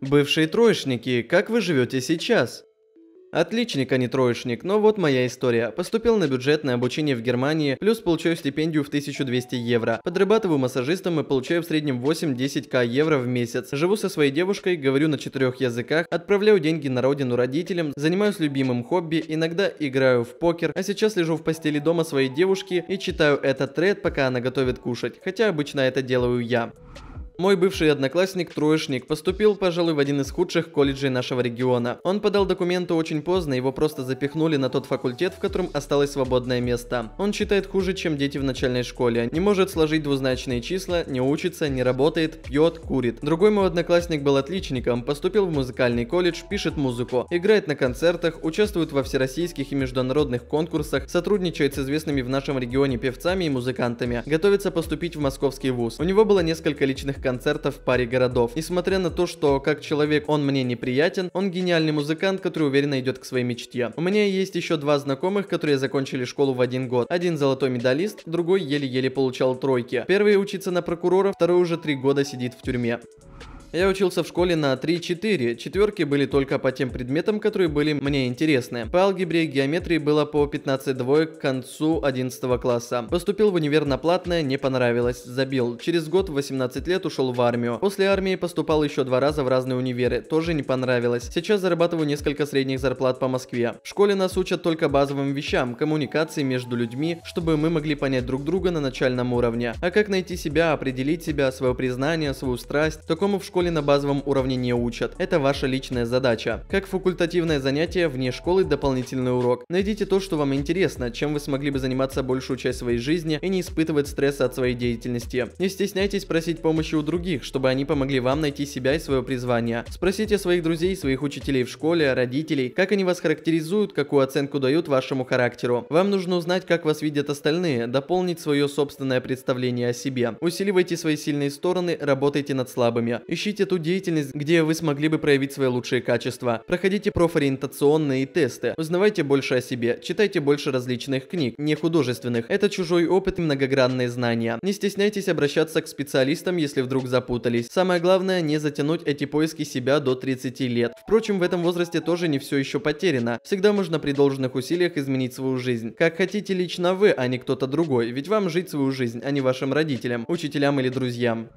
Бывшие троечники, как вы живете сейчас? Отличник, а не троечник, но вот моя история. Поступил на бюджетное обучение в Германии, плюс получаю стипендию в 1200 евро. Подрабатываю массажистом и получаю в среднем 8-10к евро в месяц. Живу со своей девушкой, говорю на четырех языках, отправляю деньги на родину родителям, занимаюсь любимым хобби, иногда играю в покер, а сейчас лежу в постели дома своей девушки и читаю этот тред, пока она готовит кушать, хотя обычно это делаю я. Мой бывший одноклассник, троечник, поступил, пожалуй, в один из худших колледжей нашего региона. Он подал документы очень поздно, его просто запихнули на тот факультет, в котором осталось свободное место. Он считает хуже, чем дети в начальной школе. Не может сложить двузначные числа, не учится, не работает, пьет, курит. Другой мой одноклассник был отличником, поступил в музыкальный колледж, пишет музыку, играет на концертах, участвует во всероссийских и международных конкурсах, сотрудничает с известными в нашем регионе певцами и музыкантами, готовится поступить в московский вуз. У него было несколько личных контактов концертов в паре городов. Несмотря на то, что как человек он мне неприятен, он гениальный музыкант, который уверенно идет к своей мечте. У меня есть еще два знакомых, которые закончили школу в один год. Один золотой медалист, другой еле-еле получал тройки. Первый учится на прокурора, второй уже три года сидит в тюрьме. Я учился в школе на 3-4, четверки были только по тем предметам, которые были мне интересны. По алгебре и геометрии было по 15 двоек к концу 11 класса. Поступил в универ на платное, не понравилось, забил. Через год 18 лет ушел в армию. После армии поступал еще два раза в разные универы, тоже не понравилось. Сейчас зарабатываю несколько средних зарплат по Москве. В школе нас учат только базовым вещам, коммуникации между людьми, чтобы мы могли понять друг друга на начальном уровне. А как найти себя, определить себя, свое признание, свою страсть, такому в школе школе на базовом уровне не учат. Это ваша личная задача. Как факультативное занятие вне школы дополнительный урок. Найдите то, что вам интересно, чем вы смогли бы заниматься большую часть своей жизни и не испытывать стресса от своей деятельности. Не стесняйтесь просить помощи у других, чтобы они помогли вам найти себя и свое призвание. Спросите своих друзей, своих учителей в школе, родителей, как они вас характеризуют, какую оценку дают вашему характеру. Вам нужно узнать, как вас видят остальные, дополнить свое собственное представление о себе. Усиливайте свои сильные стороны, работайте над слабыми. Ищите получить эту деятельность, где вы смогли бы проявить свои лучшие качества. Проходите профориентационные тесты, узнавайте больше о себе, читайте больше различных книг, не художественных. Это чужой опыт и многогранные знания. Не стесняйтесь обращаться к специалистам, если вдруг запутались. Самое главное, не затянуть эти поиски себя до 30 лет. Впрочем, в этом возрасте тоже не все еще потеряно. Всегда можно при должных усилиях изменить свою жизнь. Как хотите лично вы, а не кто-то другой, ведь вам жить свою жизнь, а не вашим родителям, учителям или друзьям.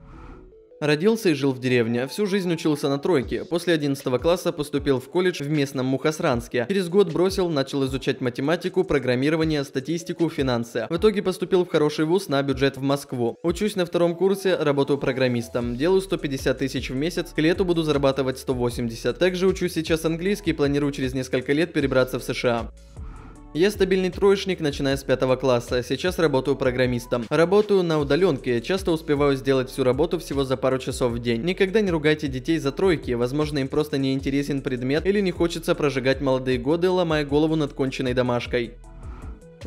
Родился и жил в деревне, а всю жизнь учился на тройке. После 11 класса поступил в колледж в местном Мухасранске. Через год бросил, начал изучать математику, программирование, статистику, финансы. В итоге поступил в хороший вуз на бюджет в Москву. Учусь на втором курсе, работаю программистом. Делаю 150 тысяч в месяц, к лету буду зарабатывать 180. Также учу сейчас английский и планирую через несколько лет перебраться в США. Я стабильный троечник, начиная с пятого класса. Сейчас работаю программистом. Работаю на удаленке, часто успеваю сделать всю работу всего за пару часов в день. Никогда не ругайте детей за тройки, возможно им просто не интересен предмет или не хочется прожигать молодые годы, ломая голову над конченной домашкой.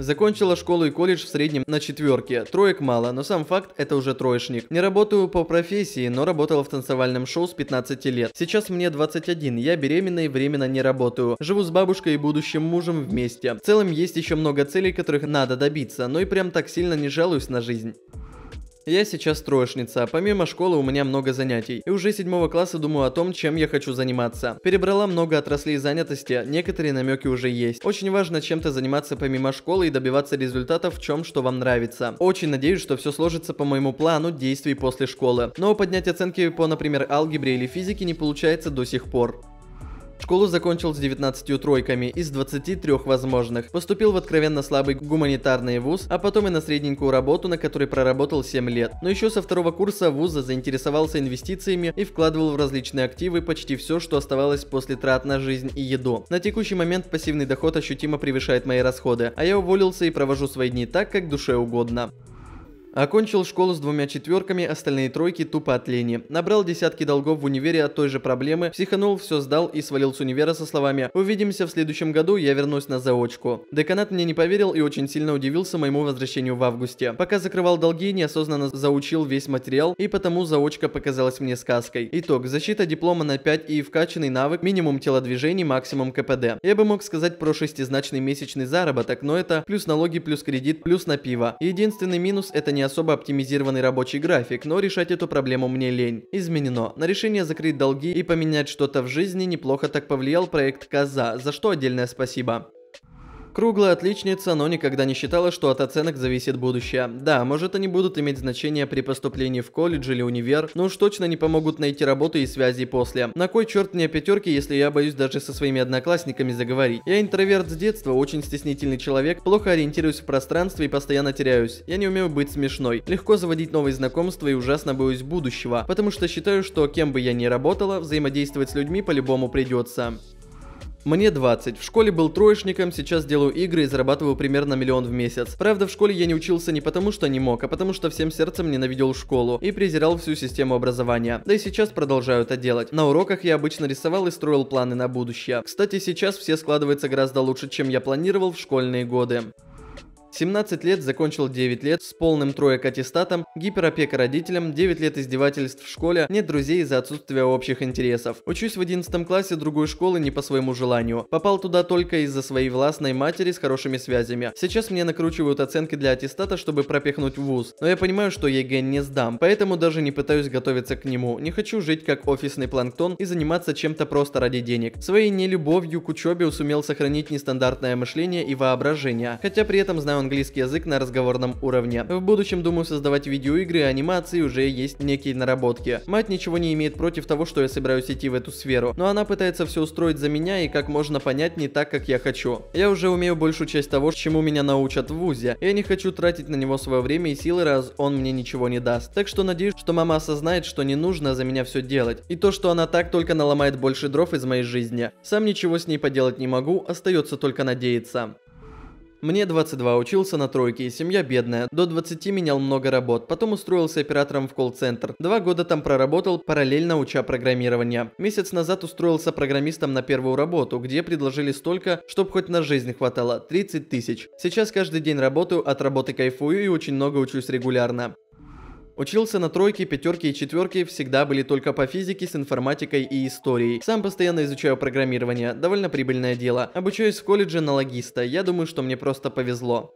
Закончила школу и колледж в среднем на четверке. Троек мало, но сам факт – это уже троечник. Не работаю по профессии, но работала в танцевальном шоу с 15 лет. Сейчас мне 21, я беременна и временно не работаю. Живу с бабушкой и будущим мужем вместе. В целом есть еще много целей, которых надо добиться, но и прям так сильно не жалуюсь на жизнь. Я сейчас троечница, а помимо школы у меня много занятий, и уже седьмого класса думаю о том, чем я хочу заниматься. Перебрала много отраслей занятости, а некоторые намеки уже есть. Очень важно чем-то заниматься помимо школы и добиваться результатов в чем, что вам нравится. Очень надеюсь, что все сложится по моему плану действий после школы. Но поднять оценки по, например, алгебре или физике не получается до сих пор. Школу закончил с 19 тройками из 23 возможных. Поступил в откровенно слабый гуманитарный вуз, а потом и на средненькую работу, на которой проработал 7 лет. Но еще со второго курса вуза заинтересовался инвестициями и вкладывал в различные активы почти все, что оставалось после трат на жизнь и еду. На текущий момент пассивный доход ощутимо превышает мои расходы, а я уволился и провожу свои дни так, как душе угодно. Окончил школу с двумя четверками, остальные тройки тупо от лени. Набрал десятки долгов в универе от той же проблемы, психанул, все сдал и свалил с универа со словами «Увидимся в следующем году, я вернусь на заочку». Деканат мне не поверил и очень сильно удивился моему возвращению в августе. Пока закрывал долги, неосознанно заучил весь материал, и потому заочка показалась мне сказкой. Итог. Защита диплома на 5 и вкачанный навык, минимум телодвижений, максимум КПД. Я бы мог сказать про шестизначный месячный заработок, но это плюс налоги, плюс кредит, плюс на пиво. Единственный минус – это не особо оптимизированный рабочий график, но решать эту проблему мне лень. Изменено. На решение закрыть долги и поменять что-то в жизни неплохо так повлиял проект Каза, за что отдельное спасибо. Круглая отличница, но никогда не считала, что от оценок зависит будущее. Да, может они будут иметь значение при поступлении в колледж или универ, но уж точно не помогут найти работу и связи после. На кой черт мне пятерки, если я боюсь даже со своими одноклассниками заговорить? Я интроверт с детства, очень стеснительный человек, плохо ориентируюсь в пространстве и постоянно теряюсь. Я не умею быть смешной, легко заводить новые знакомства и ужасно боюсь будущего, потому что считаю, что кем бы я ни работала, взаимодействовать с людьми по-любому придется. Мне 20. В школе был троечником, сейчас делаю игры и зарабатываю примерно миллион в месяц. Правда, в школе я не учился не потому, что не мог, а потому, что всем сердцем ненавидел школу и презирал всю систему образования. Да и сейчас продолжаю это делать. На уроках я обычно рисовал и строил планы на будущее. Кстати, сейчас все складывается гораздо лучше, чем я планировал в школьные годы. 17 лет закончил 9 лет с полным троек аттестатом, гиперопека родителям, 9 лет издевательств в школе, нет друзей из-за отсутствия общих интересов. Учусь в 11 классе другой школы не по своему желанию. Попал туда только из-за своей властной матери с хорошими связями. Сейчас мне накручивают оценки для аттестата, чтобы пропихнуть в вуз. Но я понимаю, что ЕГЭ не сдам, поэтому даже не пытаюсь готовиться к нему. Не хочу жить как офисный планктон и заниматься чем-то просто ради денег. Своей нелюбовью к учебе сумел сохранить нестандартное мышление и воображение, хотя при этом знаю английский язык на разговорном уровне. В будущем, думаю, создавать видеоигры и анимации уже есть некие наработки. Мать ничего не имеет против того, что я собираюсь идти в эту сферу, но она пытается все устроить за меня и как можно понять не так, как я хочу. Я уже умею большую часть того, чему меня научат в ВУЗе. Я не хочу тратить на него свое время и силы, раз он мне ничего не даст. Так что надеюсь, что мама осознает, что не нужно за меня все делать. И то, что она так только наломает больше дров из моей жизни. Сам ничего с ней поделать не могу, остается только надеяться. Мне 22 учился на тройке, и семья бедная. До 20 менял много работ. Потом устроился оператором в колл-центр. Два года там проработал, параллельно уча программирования. Месяц назад устроился программистом на первую работу, где предложили столько, чтобы хоть на жизнь хватало – 30 тысяч. Сейчас каждый день работаю, от работы кайфую и очень много учусь регулярно. Учился на тройке, пятерке и четверке, всегда были только по физике с информатикой и историей. Сам постоянно изучаю программирование, довольно прибыльное дело. Обучаюсь в колледже на логиста, я думаю, что мне просто повезло.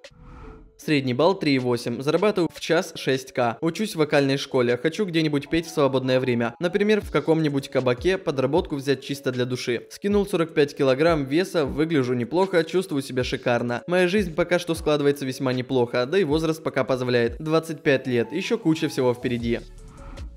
Средний балл 3,8. Зарабатываю в час 6к. Учусь в вокальной школе. Хочу где-нибудь петь в свободное время. Например, в каком-нибудь кабаке подработку взять чисто для души. Скинул 45 килограмм веса, выгляжу неплохо, чувствую себя шикарно. Моя жизнь пока что складывается весьма неплохо, да и возраст пока позволяет. 25 лет, еще куча всего впереди.